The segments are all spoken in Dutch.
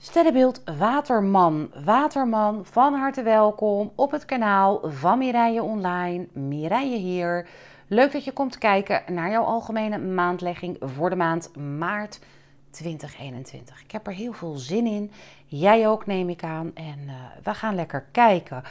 Sterrenbeeld Waterman. Waterman, van harte welkom op het kanaal van Mireille Online. Mireille hier. Leuk dat je komt kijken naar jouw algemene maandlegging voor de maand maart 2021. Ik heb er heel veel zin in. Jij ook, neem ik aan. En eh, we gaan lekker kijken.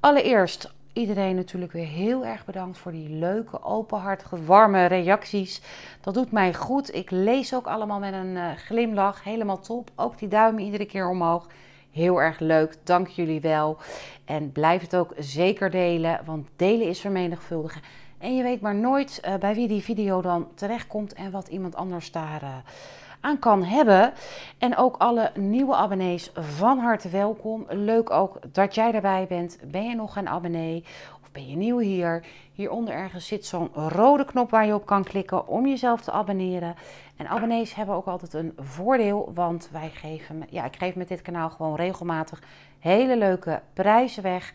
Allereerst iedereen natuurlijk weer heel erg bedankt voor die leuke, openhartige, warme reacties. Dat doet mij goed. Ik lees ook allemaal met een eh, glimlach. Helemaal top. Ook die duimen iedere keer omhoog. Heel erg leuk. Dank jullie wel. En blijf het ook zeker delen, want delen is vermenigvuldigen. En je weet maar nooit eh, bij wie die video dan terechtkomt en wat iemand anders daar. Eh, aan kan hebben. En ook alle nieuwe abonnees van harte welkom. Leuk ook dat jij erbij bent. Ben je nog een abonnee of ben je nieuw hier? Hieronder ergens zit zo'n rode knop waar je op kan klikken om jezelf te abonneren. En abonnees hebben ook altijd een voordeel, want wij geven, ja, ik geef met dit kanaal gewoon regelmatig hele leuke prijzen weg.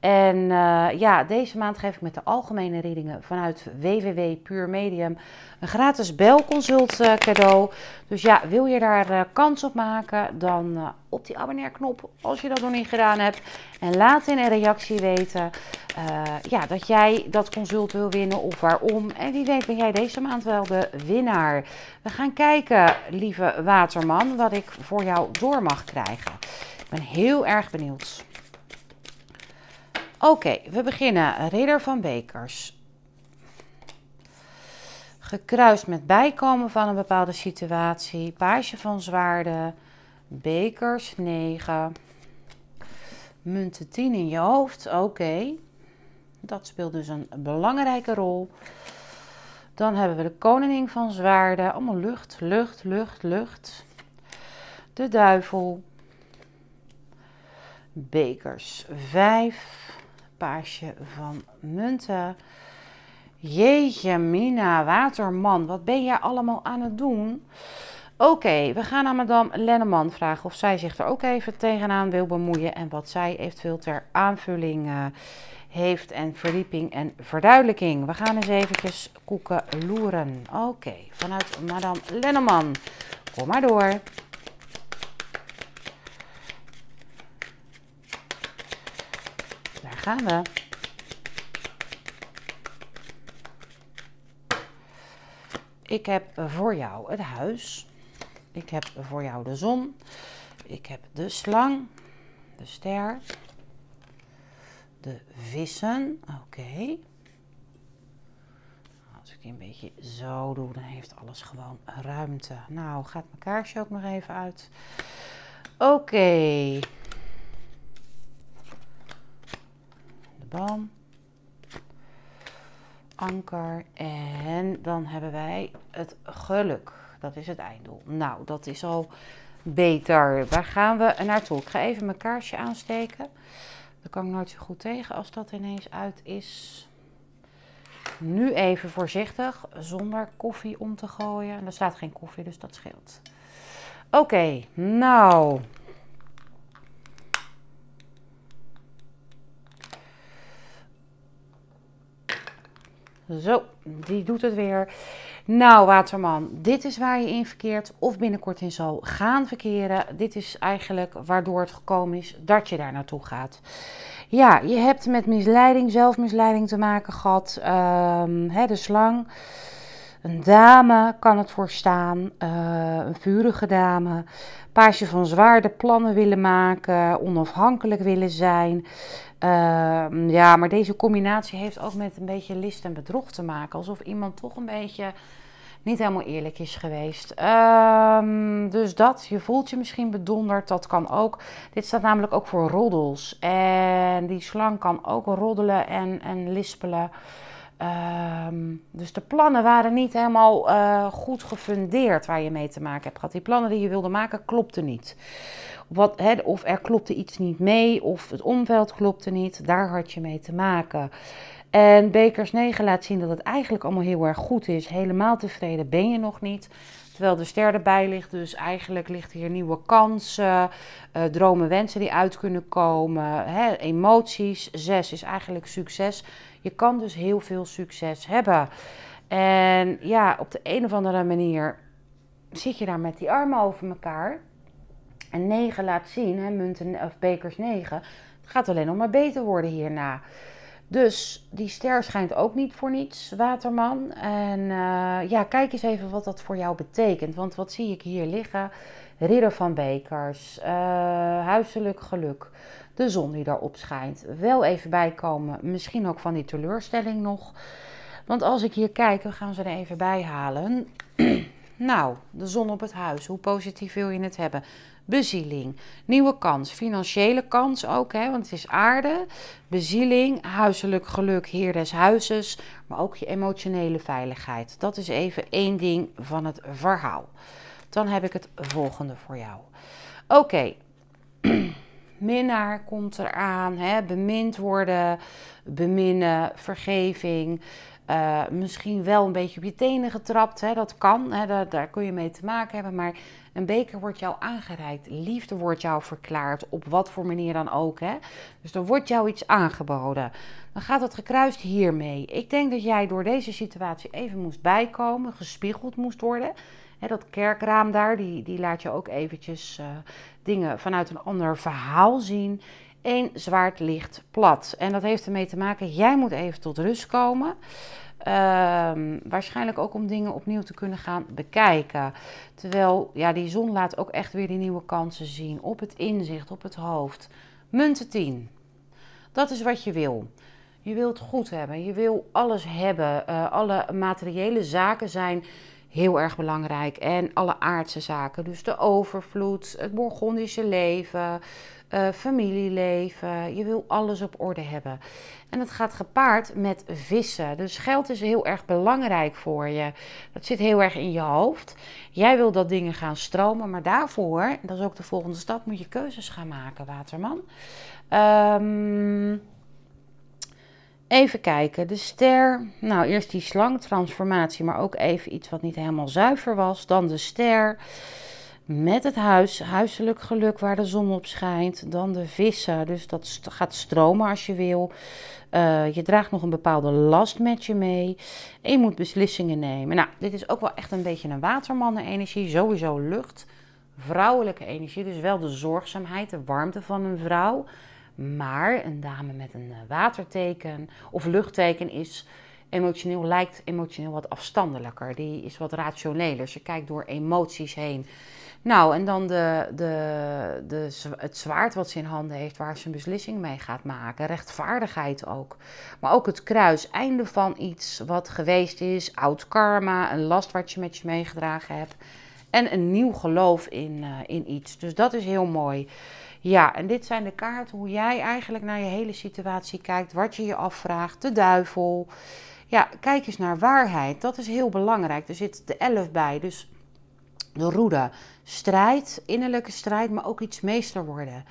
En eh, ja, deze maand geef ik met de algemene readingen vanuit www Medium een gratis belconsult eh, cadeau. Dus ja, wil je daar eh, kans op maken, dan op die abonneerknop als je dat nog niet gedaan hebt. En laat in een reactie weten ja, dat jij dat dat consult wil winnen of waarom. En wie weet ben jij deze maand wel de winnaar. We gaan kijken, lieve waterman, wat ik voor jou door mag krijgen. Ik ben heel erg benieuwd. Oké, we beginnen. Ridder van Bekers. Gekruist met bijkomen van een bepaalde situatie. Paasje van zwaarden. Bekers 9. Munten 10 in je hoofd. Oké. Dat speelt dus een belangrijke rol. Dan hebben we de koningin van zwaarden. Allemaal lucht, lucht, lucht, lucht. De duivel. Bekers 5. Paasje van munten. Jeetje mina, waterman. Wat ben jij allemaal aan het doen? Oké, we gaan aan madame Lenneman vragen of zij zich er ook even tegenaan wil bemoeien en wat zij eventueel ter aanvulling eh, heeft en verdieping en verduidelijking. We gaan eens eventjes koeken loeren. Oké, vanuit madame Lenneman. Kom maar door. Daar gaan we. Ik heb voor jou het huis ik heb voor jou de zon. Ik heb de slang, de ster, de vissen. Oké. Als ik die een beetje zo doe, dan heeft alles gewoon ruimte. Nou, gaat mijn kaarsje ook nog even uit. Oké. De boom. Anker. En dan hebben wij het geluk. Dat is het einddoel. Nou, dat is al beter. Waar gaan we naartoe? Ik ga even mijn kaarsje aansteken. Dat kan ik nooit zo goed tegen als dat ineens uit is. Nu even voorzichtig, zonder koffie om te gooien. En er staat geen koffie, dus dat scheelt. Oké, nou, Zo, die doet het weer. Nou, Waterman, dit is waar je in verkeert of binnenkort in zal gaan verkeren. Dit is eigenlijk waardoor het gekomen is dat je daar naartoe gaat. Ja, je hebt met misleiding, zelfmisleiding te maken gehad. Ehm, hè, de slang. Een dame kan het voorstaan, eh, een vurige dame. Paasje van zwaarde plannen willen maken, onafhankelijk willen zijn. Ehm, ja, maar deze combinatie heeft ook met een beetje list en bedrog te maken. Alsof iemand toch een beetje niet helemaal eerlijk is geweest. Ehm, dus dat, je voelt je misschien bedonderd, dat kan ook. Dit staat namelijk ook voor roddels. En die slang kan ook roddelen en, en lispelen. Ehm, dus de plannen waren niet helemaal eh, goed gefundeerd waar je mee te maken hebt gehad. Die plannen die je wilde maken klopten niet. Wat, of er klopte iets niet mee, of het omveld klopte niet. Daar had je mee te maken. En Bekers 9 laat zien dat het eigenlijk allemaal heel erg goed is. Helemaal tevreden ben je nog niet. Terwijl de ster erbij ligt, dus eigenlijk ligt hier nieuwe kansen, eh, dromen, wensen die uit kunnen komen, hè, emoties. Zes is eigenlijk succes. Je kan dus heel veel succes hebben. En ja, op de een of andere manier zit je daar met die armen over elkaar. En 9 laat zien, hè, munten of bekers 9. Het gaat alleen nog maar beter worden hierna. Dus die ster schijnt ook niet voor niets, Waterman. En eh, ja, kijk eens even wat dat voor jou betekent. Want wat zie ik hier liggen? Ridder van bekers, uh, huiselijk geluk, de zon die daarop schijnt. Wel even bijkomen, misschien ook van die teleurstelling nog. Want als ik hier kijk, we gaan ze er even bij halen. nou, de zon op het huis, hoe positief wil je het hebben? bezieling, nieuwe kans, financiële kans ook, hè, want het is aarde, bezieling, huiselijk geluk, heer des huizes, maar ook je emotionele veiligheid. Dat is even één ding van het verhaal. Dan heb ik het volgende voor jou. Oké, okay. minnaar komt eraan, hè, bemind worden, beminnen, vergeving. Eh, misschien wel een beetje op je tenen getrapt. Hè, dat kan, hè, daar, daar, kun je mee te maken hebben. Maar een beker wordt jou aangereikt. Liefde wordt jou verklaard, op wat voor manier dan ook. Hè. Dus dan wordt jou iets aangeboden. Dan gaat het gekruist hiermee. Ik denk dat jij door deze situatie even moest bijkomen, gespiegeld moest worden. dat kerkraam daar, die, die laat je ook eventjes eh, dingen vanuit een ander verhaal zien. Een zwaard ligt plat. En dat heeft ermee te maken, jij moet even tot rust komen. Ehm, waarschijnlijk ook om dingen opnieuw te kunnen gaan bekijken. Terwijl ja, die zon laat ook echt weer die nieuwe kansen zien. Op het inzicht, op het hoofd. Munten 10. Dat is wat je wil. Je wilt goed hebben. Je wil alles hebben. Eh, alle materiële zaken zijn heel erg belangrijk. En alle aardse zaken, dus de overvloed, het Bourgondische leven, eh, familieleven. Je wil alles op orde hebben. En dat gaat gepaard met vissen. Dus geld is heel erg belangrijk voor je. Dat zit heel erg in je hoofd. Jij wil dat dingen gaan stromen, maar daarvoor, dat is ook de volgende stap, moet je keuzes gaan maken, Waterman. Ehm. Even kijken, de ster. Nou, eerst die slangtransformatie, maar ook even iets wat niet helemaal zuiver was. Dan de ster met het huis, huiselijk geluk waar de zon op schijnt. Dan de vissen, dus dat gaat stromen als je wil. Eh, je draagt nog een bepaalde last met je mee. En je moet beslissingen nemen. Nou, dit is ook wel echt een beetje een watermannen-energie. Sowieso lucht, vrouwelijke energie. Dus wel de zorgzaamheid, de warmte van een vrouw. Maar een dame met een eh, waterteken of luchtteken is emotioneel, lijkt emotioneel wat afstandelijker. Die is wat rationeler. Ze kijkt door emoties heen. Nou, en dan de, de, de, het zwaard wat ze in handen heeft, waar ze een beslissing mee gaat maken. Rechtvaardigheid ook. Maar ook het kruis, einde van iets wat geweest is, oud karma, een last wat je met je meegedragen hebt. En een nieuw geloof in, eh, in iets. Dus dat is heel mooi. Ja, en dit zijn de kaarten hoe jij eigenlijk naar je hele situatie kijkt, wat je je afvraagt, de duivel. Ja, kijk eens naar waarheid. Dat is heel belangrijk. Er zit de 11 bij, dus de roede. Strijd, innerlijke strijd, maar ook iets meester worden.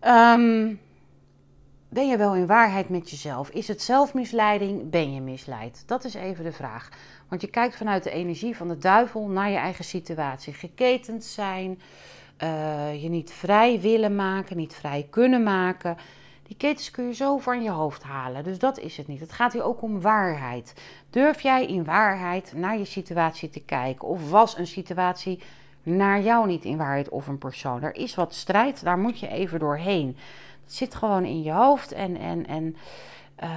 Ehm, ben je wel in waarheid met jezelf? Is het zelfmisleiding? Ben je misleid? Dat is even de vraag. Want je kijkt vanuit de energie van de duivel naar je eigen situatie. Geketend zijn, eh, je niet vrij willen maken, niet vrij kunnen maken. Die ketens kun je zo van je hoofd halen. Dus dat is het niet. Het gaat hier ook om waarheid. Durf jij in waarheid naar je situatie te kijken? Of was een situatie naar jou niet in waarheid of een persoon? Er is wat strijd, daar moet je even doorheen. Het zit gewoon in je hoofd en. en, en uh,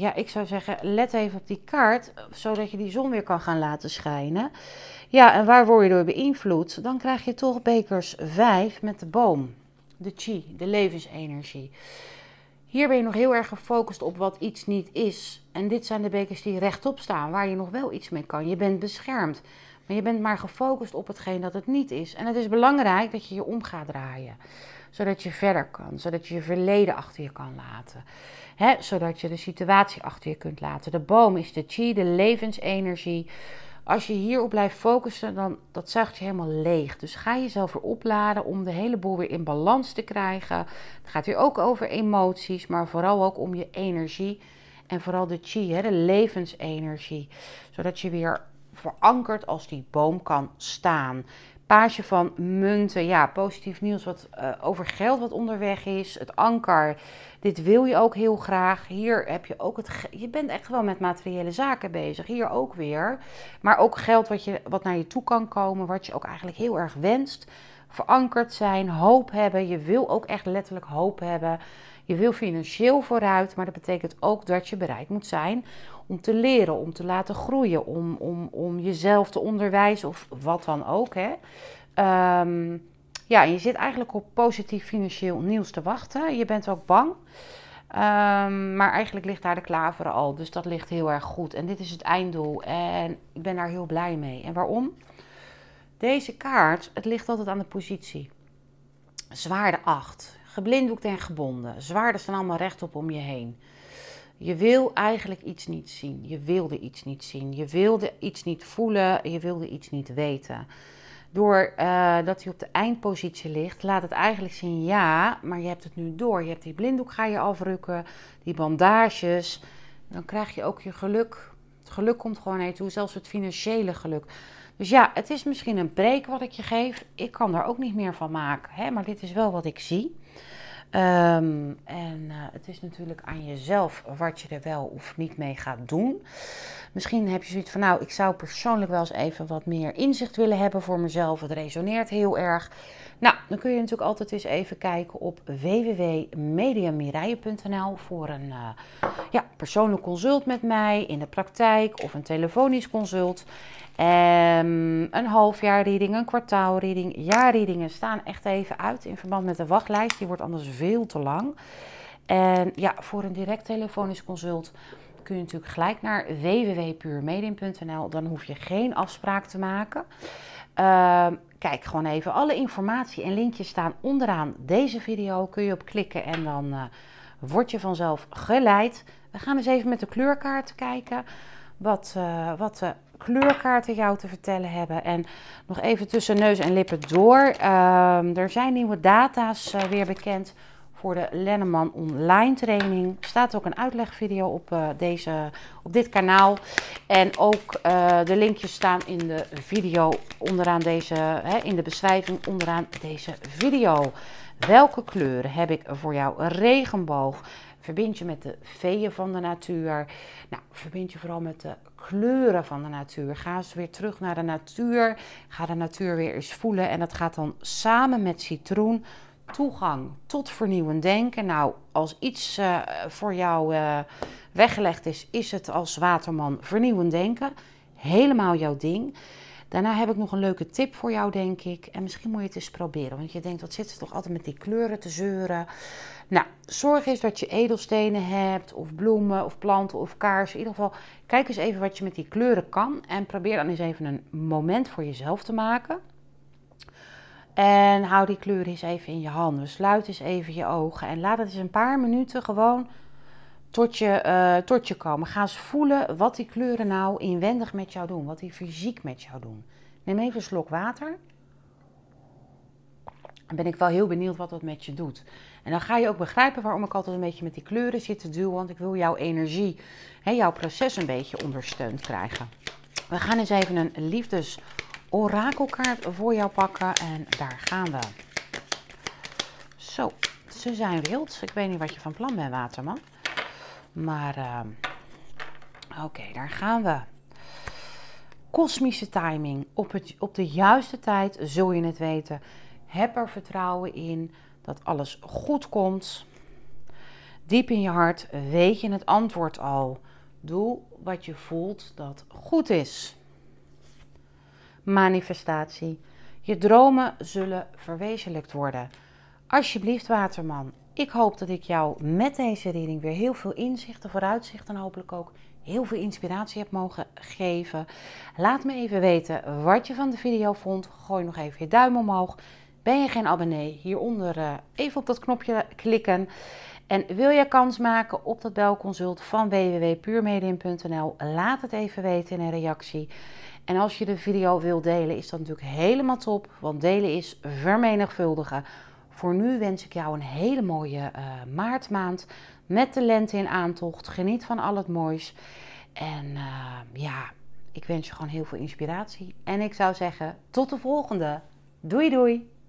ja, ik zou zeggen, let even op die kaart, zodat je die zon weer kan gaan laten schijnen. Ja, en waar word je door beïnvloed? Dan krijg je toch bekers 5 met de boom. De chi, de levensenergie. Hier ben je nog heel erg gefocust op wat iets niet is. En dit zijn de bekers die rechtop staan, waar je nog wel iets mee kan. Je bent beschermd. Maar je bent maar gefocust op hetgeen dat het niet is. En het is belangrijk dat je je om gaat draaien. Zodat je verder kan. Zodat je je verleden achter je kan laten. He, zodat je de situatie achter je kunt laten. De boom is de chi, de levensenergie. Als je hierop blijft focussen, dan dat zuigt je helemaal leeg. Dus ga jezelf weer opladen om de hele boel weer in balans te krijgen. Het gaat hier ook over emoties, maar vooral ook om je energie. En vooral de chi, hè, de levensenergie. Zodat je weer verankerd als die boom kan staan. Paasje van munten, ja, positief nieuws wat eh, over geld wat onderweg is. Het anker, dit wil je ook heel graag. Hier heb je ook het, je bent echt wel met materiële zaken bezig. Hier ook weer, maar ook geld wat, je, wat naar je toe kan komen, wat je ook eigenlijk heel erg wenst. Verankerd zijn, hoop hebben. Je wil ook echt letterlijk hoop hebben. Je wil financieel vooruit, maar dat betekent ook dat je bereid moet zijn om te leren, om te laten groeien, om, om, om jezelf te onderwijzen of wat dan ook. Hè. Ehm, ja, je zit eigenlijk op positief financieel nieuws te wachten. Je bent ook bang. Ehm, maar eigenlijk ligt daar de klaver al. Dus dat ligt heel erg goed. En dit is het einddoel. En ik ben daar heel blij mee. En waarom? Deze kaart, het ligt altijd aan de positie. Zwaarde 8 geblinddoekt en gebonden. Zwaarden staan allemaal rechtop om je heen. Je wil eigenlijk iets niet zien. Je wilde iets niet zien. Je wilde iets niet voelen. Je wilde iets niet weten. Doordat eh, dat hij op de eindpositie ligt, laat het eigenlijk zien: ja, maar je hebt het nu door. Je hebt die blinddoek ga je afrukken, die bandages. Dan krijg je ook je geluk. Het geluk komt gewoon heen toe, zelfs het financiële geluk. Dus ja, het is misschien een break wat ik je geef. Ik kan daar ook niet meer van maken. Hè? Maar dit is wel wat ik zie. Ehm, en eh, het is natuurlijk aan jezelf wat je er wel of niet mee gaat doen. Misschien heb je zoiets van, nou, ik zou persoonlijk wel eens even wat meer inzicht willen hebben voor mezelf. Het resoneert heel erg. Nou, dan kun je natuurlijk altijd eens even kijken op www.mediamiraije.nl voor een eh, ja, persoonlijk consult met mij in de praktijk of een telefonisch consult. Um, een halfjaarreading, een kwartaalreading, jaarreadingen staan echt even uit in verband met de wachtlijst. Die wordt anders veel te lang. En ja, voor een direct telefonisch consult kun je natuurlijk gelijk naar www.puurmedium.nl. Dan hoef je geen afspraak te maken. Ehm, kijk gewoon even. Alle informatie en linkjes staan onderaan deze video. Kun je op klikken en dan eh, word je vanzelf geleid. We gaan eens even met de kleurkaart kijken wat, uh, wat de kleurkaarten jou te vertellen hebben. En nog even tussen neus en lippen door. Ehm, er zijn nieuwe data's eh, weer bekend voor de Lenneman online training. Er staat ook een uitlegvideo op, eh, deze, op dit kanaal. En ook eh, de linkjes staan in de video onderaan deze, hè, in de beschrijving onderaan deze video. Welke kleuren heb ik voor jou? Regenboog Verbind je met de veeën van de natuur. Nou, verbind je vooral met de kleuren van de natuur. Ga eens weer terug naar de natuur. Ga de natuur weer eens voelen. En dat gaat dan samen met citroen toegang tot vernieuwend denken. Nou, als iets eh, voor jou eh, weggelegd is, is het als waterman vernieuwend denken. Helemaal jouw ding. Daarna heb ik nog een leuke tip voor jou, denk ik. En misschien moet je het eens proberen. Want je denkt, wat zit ze toch altijd met die kleuren te zeuren? Nou, zorg eens dat je edelstenen hebt, of bloemen, of planten, of kaarsen. In ieder geval, kijk eens even wat je met die kleuren kan. En probeer dan eens even een moment voor jezelf te maken. En hou die kleuren eens even in je handen. Sluit eens even je ogen en laat het eens een paar minuten gewoon tot je, eh, tot je komen. Ga eens voelen wat die kleuren nou inwendig met jou doen, wat die fysiek met jou doen. Neem even een slok water. Dan ben ik wel heel benieuwd wat dat met je doet. En dan ga je ook begrijpen waarom ik altijd een beetje met die kleuren zit te duwen. Want ik wil jouw energie, hè, jouw proces een beetje ondersteund krijgen. We gaan eens even een liefdes-orakelkaart voor jou pakken. En daar gaan we. Zo, ze zijn wild. Ik weet niet wat je van plan bent, Waterman. Maar ehm, oké, daar gaan we. Kosmische timing. Op, het, op de juiste tijd zul je het weten. Heb er vertrouwen in dat alles goed komt. Diep in je hart weet je het antwoord al. Doe wat je voelt dat goed is. Manifestatie. Je dromen zullen verwezenlijkt worden. Alsjeblieft, Waterman, ik hoop dat ik jou met deze reading weer heel veel inzichten, vooruitzichten en hopelijk ook heel veel inspiratie heb mogen geven. Laat me even weten wat je van de video vond. Gooi nog even je duim omhoog. Ben je geen abonnee? Hieronder eh, even op dat knopje klikken. En wil je kans maken op dat belconsult van www.puurmedium.nl? Laat het even weten in een reactie. En als je de video wil delen, is dat natuurlijk helemaal top, want delen is vermenigvuldigen. Voor nu wens ik jou een hele mooie eh, maartmaand met de lente in aantocht. Geniet van al het moois. En eh, ja, ik wens je gewoon heel veel inspiratie. En ik zou zeggen, tot de volgende. Doei doei!